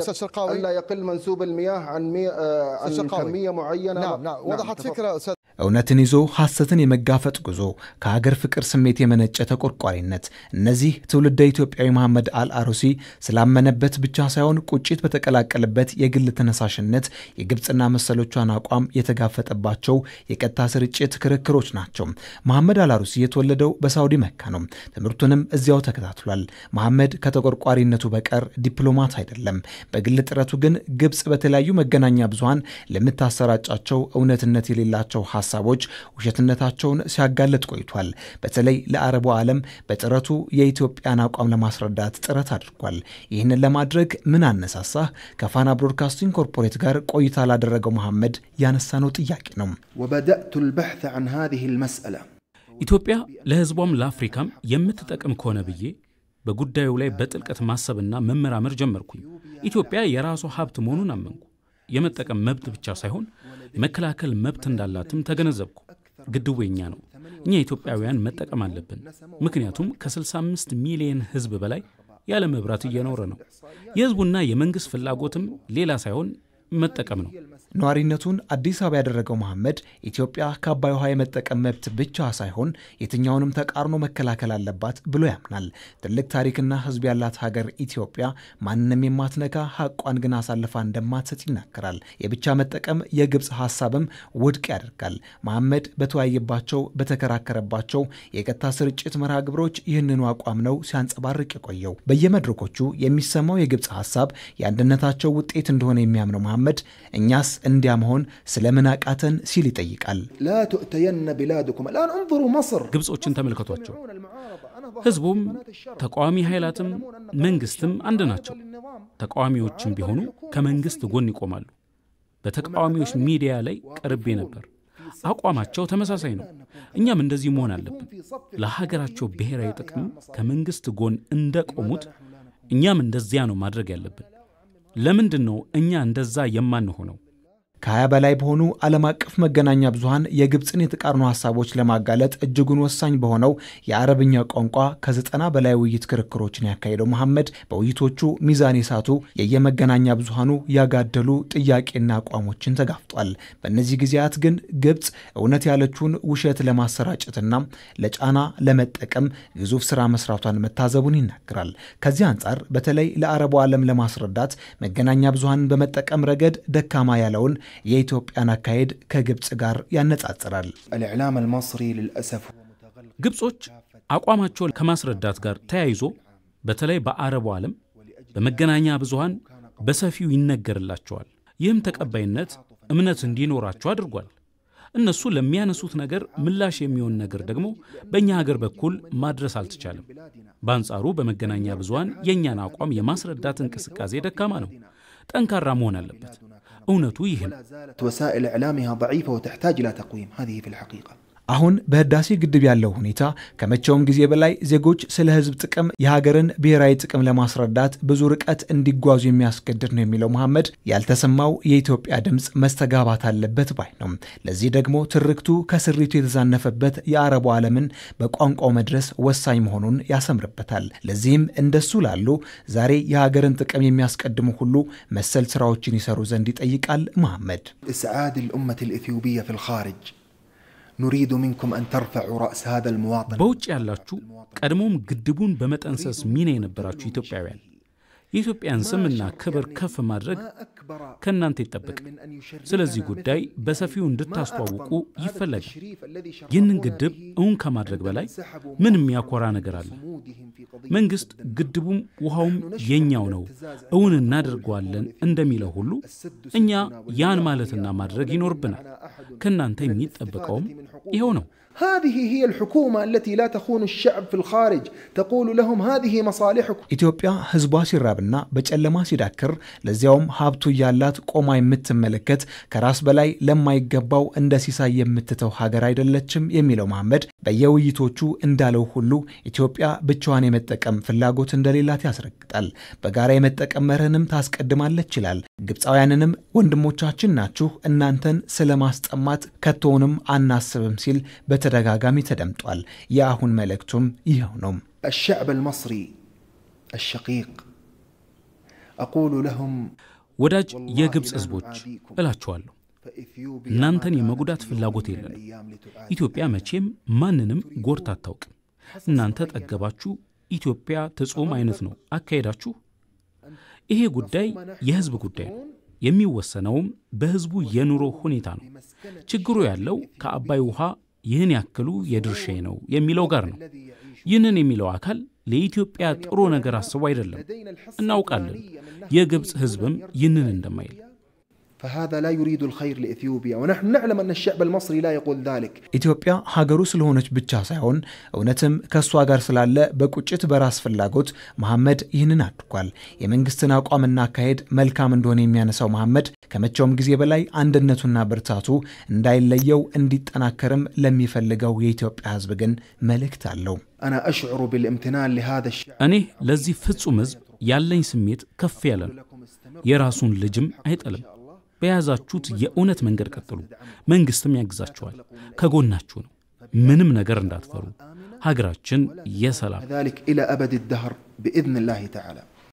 استاذ شرقاوي لا يقل منسوب المياه عن مي... آه، عن كميه معينه نعم نعم, نعم، وضحت نعم. فكره استاذ እውነትን ይዞ ሐሰትን የመጋፈጥ ጉዞ፣ ከሀገር ፍቅር ስሜት የመነጨ ተቆርቋሪነት፣ እነዚህ ትውልደ ኢትዮጵያዊ መሐመድ አልአሩሲ ስላመነበት ብቻ ሳይሆን ቁጭት በተቀላቀለበት የግል ተነሳሽነት የግብፅና መሰሎቿን አቋም የተጋፈጠባቸው የቀጥታ ስርጭት ክርክሮች ናቸው። መሐመድ አልአሩሲ የተወለደው በሳውዲ መካ ነው። ትምህርቱንም እዚያው ተከታትሏል። መሐመድ ከተቆርቋሪነቱ በቀር ዲፕሎማት አይደለም። በግል ጥረቱ ግን ግብፅ በተለያዩ መገናኛ ብዙሃን ለምታሰራጫቸው እውነትነት የሌላቸው ሀሳቦች ውሸትነታቸውን ሲያጋለጥ ቆይቷል። በተለይ ለአረቡ ዓለም በጥረቱ የኢትዮጵያን አቋም ለማስረዳት ጥረት አድርጓል። ይህንን ለማድረግ ምን አነሳሳህ? ከፋና ብሮድካስቲንግ ኮርፖሬት ጋር ቆይታ ላደረገው መሐመድ ያነሳነው ጥያቄ ነው። ወበደእቱ ልበሕት ዐን ሃዚህ ልመስአላ ኢትዮጵያ ለሕዝቧም ለአፍሪካም የምትጠቅም ከሆነ ብዬ በጉዳዩ ላይ በጥልቀት ማሰብና መመራመር ጀመርኩኝ። ኢትዮጵያ የራሷ ሀብት መሆኑን አመንኩ። የመጠቀም መብት ብቻ ሳይሆን የመከላከል መብት እንዳላትም ተገነዘብኩ። ግድቡ የኛ ነው፣ እኛ ኢትዮጵያውያን መጠቀም አለብን። ምክንያቱም ከ65 ሚሊየን ህዝብ በላይ ያለ መብራት እየኖረ ነው። የህዝቡና የመንግሥት ፍላጎትም ሌላ ሳይሆን መጠቀም ነው። ነዋሪነቱን አዲስ አበባ ያደረገው መሐመድ ኢትዮጵያ ከአባይ ውሃ የመጠቀም መብት ብቻ ሳይሆን የትኛውንም ተቃርኖ መከላከል አለባት ብሎ ያምናል። ትልቅ ታሪክና ሕዝብ ያላት ሀገር ኢትዮጵያ ማንንም የማትነካ ሀቋን ግን አሳልፋ እንደማትሰጥ ይናገራል። የብቻ መጠቀም የግብፅ ሀሳብም ውድቅ ያደርጋል። መሐመድ በተወያየባቸው በተከራከረባቸው የቀጥታ ስርጭት መርሃ ግብሮች ይህንኑ አቋም ነው ሲያንጸባርቅ የቆየው። በየመድረኮቹ የሚሰማው የግብፅ ሀሳብ የአንድነታቸው ውጤት እንደሆነ የሚያምነው መሐመድ እኛስ እንዲያ መሆን ስለምን አቃተን ሲል ይጠይቃል። ላ ቱእተየነ ቢላድኩም ግብጾችን ተመልከቷቸው። ህዝቡም ተቃዋሚ ኃይላትም መንግስትም አንድ ናቸው። ተቃዋሚዎችም ቢሆኑ ከመንግስት ጎን ይቆማሉ። በተቃዋሚዎች ሚዲያ ላይ ቀርቤ ነበር። አቋማቸው ተመሳሳይ ነው። እኛም እንደዚህ መሆን አለብን። ለሀገራቸው ብሔራዊ ጥቅም ከመንግስት ጎን እንደቆሙት እኛም እንደዚያ ነው ማድረግ ያለብን። ለምንድን ነው እኛ እንደዛ የማንሆነው? ከ20 በላይ በሆኑ ዓለም አቀፍ መገናኛ ብዙሃን የግብፅን የተቃርኖ ሀሳቦች ለማጋለጥ እጅጉን ወሳኝ በሆነው የአረብኛ ቋንቋ ከዘጠና በላይ ውይይት ክርክሮችን ያካሄደው መሐመድ በውይይቶቹ ሚዛን የሳቱ የየመገናኛ ብዙሃኑ ያጋደሉ ጥያቄና አቋሞችን ተጋፍጧል። በእነዚህ ጊዜያት ግን ግብፅ እውነት ያለችውን ውሸት ለማሰራጨትና ለጫና ለመጠቀም ግዙፍ ስራ መስራቷን መታዘቡን ይናገራል። ከዚህ አንጻር በተለይ ለአረቡ ዓለም ለማስረዳት መገናኛ ብዙሃንን በመጠቀም ረገድ ደካማ ያለውን የኢትዮጵያን አካሄድ ከግብፅ ጋር ያነጻጽራል። ግብጾች አቋማቸውን ከማስረዳት ጋር ተያይዞ በተለይ በአረቡ ዓለም በመገናኛ ብዙሃን በሰፊው ይነገርላቸዋል። ይህም ተቀባይነት እምነት እንዲኖራቸው አድርጓል። እነሱ ለሚያነሱት ነገር ምላሽ የሚሆን ነገር ደግሞ በእኛ ሀገር በኩል ማድረስ አልተቻለም። በአንጻሩ በመገናኛ ብዙሃን የእኛን አቋም የማስረዳት እንቅስቃሴ ደካማ ነው፣ ጠንካራ መሆን አለበት። أو نتويهم ولا زالت وسائل إعلامها ضعيفة وتحتاج إلى تقويم هذه في الحقيقة አሁን በህዳሴ ግድብ ያለው ሁኔታ ከመቼውም ጊዜ በላይ ዜጎች ስለ ህዝብ ጥቅም የሀገርን ብሔራዊ ጥቅም ለማስረዳት ብዙ ርቀት እንዲጓዙ የሚያስገድድ ነው የሚለው መሐመድ ያልተሰማው የኢትዮጵያ ድምፅ መስተጋባት አለበት ባይ ነው። ለዚህ ደግሞ ትርክቱ ከስሪቱ የተዛነፈበት የአረቡ ዓለምን በቋንቋው መድረስ ወሳኝ መሆኑን ያሰምርበታል። ለዚህም እንደሱ ላሉ ዛሬ የሀገርን ጥቅም የሚያስቀድሙ ሁሉ መሰል ስራዎችን ይሰሩ ዘንድ ይጠይቃል መሐመድ እስዓድ ልኡመት ልኢትዮጵያ ፊልካርጅ نريد منكم أن ترفعوا رأس هذا المواطن بوجه الله شو كرموم قدبون بمت أنساس مين ينبراتشو يتوب عيان يتوب كبر كف مدرق ከእናንተ ይጠበቅ። ስለዚህ ጉዳይ በሰፊው እንድታስተዋውቁ ይፈለጋል። ይህንን ግድብ እውን ከማድረግ በላይ ምን የሚያኮራ ነገር አለ? መንግስት ግድቡም ውሃውም የኛው ነው እውን እናደርገዋለን እንደሚለው ሁሉ እኛ ያን ማለትና ማድረግ ይኖርብናል። ከእናንተ የሚጠበቀውም ይኸው ነው። هذه هي الحكومة التي لا تخون الشعب في الخارج تقول لهم هذه مصالحكم ኢትዮጵያ ህዝቧ ሲራብና በጨለማ ሲዳክር ለዚያውም ሀብቱ ያላት ቆማ የምትመለከት ከራስ በላይ ለማይገባው እንደ ሲሳይ የምትተው ሀገር አይደለችም የሚለው መሐመድ በየውይይቶቹ እንዳለው ሁሉ ኢትዮጵያ ብቻዋን የመጠቀም ፍላጎት እንደሌላት ያስረግጣል። በጋራ የመጠቀም መርህንም ታስቀድማለች ይላል። ግብፃውያንንም ወንድሞቻችን ናችሁ፣ እናንተን ስለማስጠማት ከቶውንም አናስብም ሲል በተደጋጋሚ ተደምጧል። የአሁን መልእክቱም ይኸው ነው። الشعب المصري الشقيق أقول لهم ወዳጅ የግብፅ ሕዝቦች እላችኋለሁ እናንተን የመጉዳት ፍላጎት የለንም። ኢትዮጵያ መቼም ማንንም ጎርት አታውቅም። እናንተ ጠገባችሁ፣ ኢትዮጵያ ትጾም አይነት ነው አካሄዳችሁ። ይሄ ጉዳይ የሕዝብ ጉዳይ ነው። የሚወሰነውም በሕዝቡ የኑሮ ሁኔታ ነው። ችግሩ ያለው ከአባይ ውሃ ይህን ያክሉ የድርሻዬ ነው የሚለው ጋር ነው። ይህንን የሚለው አካል ለኢትዮጵያ ጥሩ ነገር አስቦ አይደለም። እናውቃለን የግብፅ ሕዝብም ይህንን እንደማይል። فهذا لا يريد الخير لإثيوبيا ونحن نعلم أن ኢትዮጵያ ሀገሩ ስለሆነች ብቻ ሳይሆን እውነትም ከእሷ ጋር ስላለ በቁጭት በራስ ፍላጎት መሐመድ ይህንን አድርጓል። የመንግስትን አቋምና አካሄድ መልካም እንደሆነ የሚያነሳው መሐመድ ከመቼውም ጊዜ በላይ አንድነቱና ብርታቱ እንዳይለየው እንዲጠናከርም ለሚፈልገው የኢትዮጵያ ሕዝብ ግን መልእክት አለው። እኔ ለዚህ ፍጹም ሕዝብ ያለኝ ስሜት ከፍ ያለ ነው። የራሱን ልጅም አይጠልም። በያዛችሁት የእውነት መንገድ ቀጥሉ። መንግሥትም ያግዛችኋል፣ ከጎናችሁ ነው። ምንም ነገር እንዳትፈሩ። ሀገራችን የሰላም